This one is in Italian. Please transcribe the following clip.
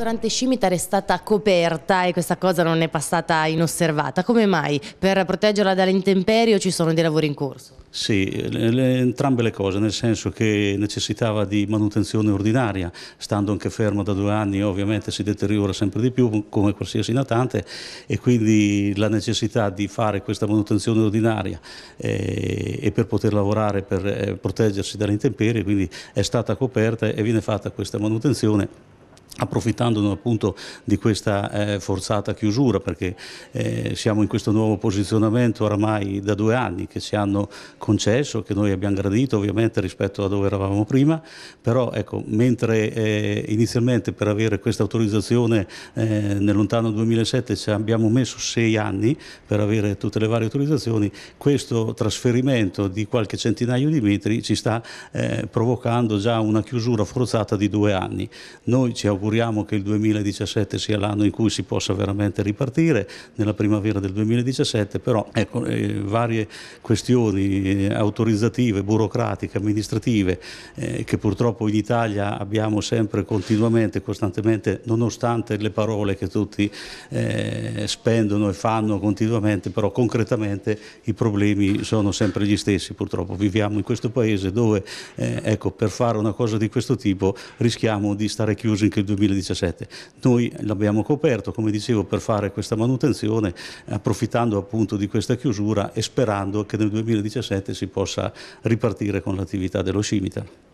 ristorante Scimitar è stata coperta e questa cosa non è passata inosservata. Come mai? Per proteggerla dall'intemperio ci sono dei lavori in corso? Sì, le, le, entrambe le cose, nel senso che necessitava di manutenzione ordinaria, stando anche fermo da due anni ovviamente si deteriora sempre di più come qualsiasi natante e quindi la necessità di fare questa manutenzione ordinaria eh, e per poter lavorare per eh, proteggersi dalle intemperie, quindi è stata coperta e viene fatta questa manutenzione approfittando appunto di questa eh, forzata chiusura perché eh, siamo in questo nuovo posizionamento oramai da due anni che ci hanno concesso, che noi abbiamo gradito ovviamente rispetto a dove eravamo prima, però ecco, mentre eh, inizialmente per avere questa autorizzazione eh, nel lontano 2007 ci abbiamo messo sei anni per avere tutte le varie autorizzazioni, questo trasferimento di qualche centinaio di metri ci sta eh, provocando già una chiusura forzata di due anni. Noi ci auguriamo auguriamo che il 2017 sia l'anno in cui si possa veramente ripartire, nella primavera del 2017, però ecco, eh, varie questioni eh, autorizzative, burocratiche, amministrative eh, che purtroppo in Italia abbiamo sempre continuamente, costantemente, nonostante le parole che tutti eh, spendono e fanno continuamente, però concretamente i problemi sono sempre gli stessi purtroppo. Viviamo in questo paese dove eh, ecco, per fare una cosa di questo tipo rischiamo di stare chiusi anche il 2017. Noi l'abbiamo coperto, come dicevo, per fare questa manutenzione, approfittando appunto di questa chiusura e sperando che nel 2017 si possa ripartire con l'attività dello Scimitar.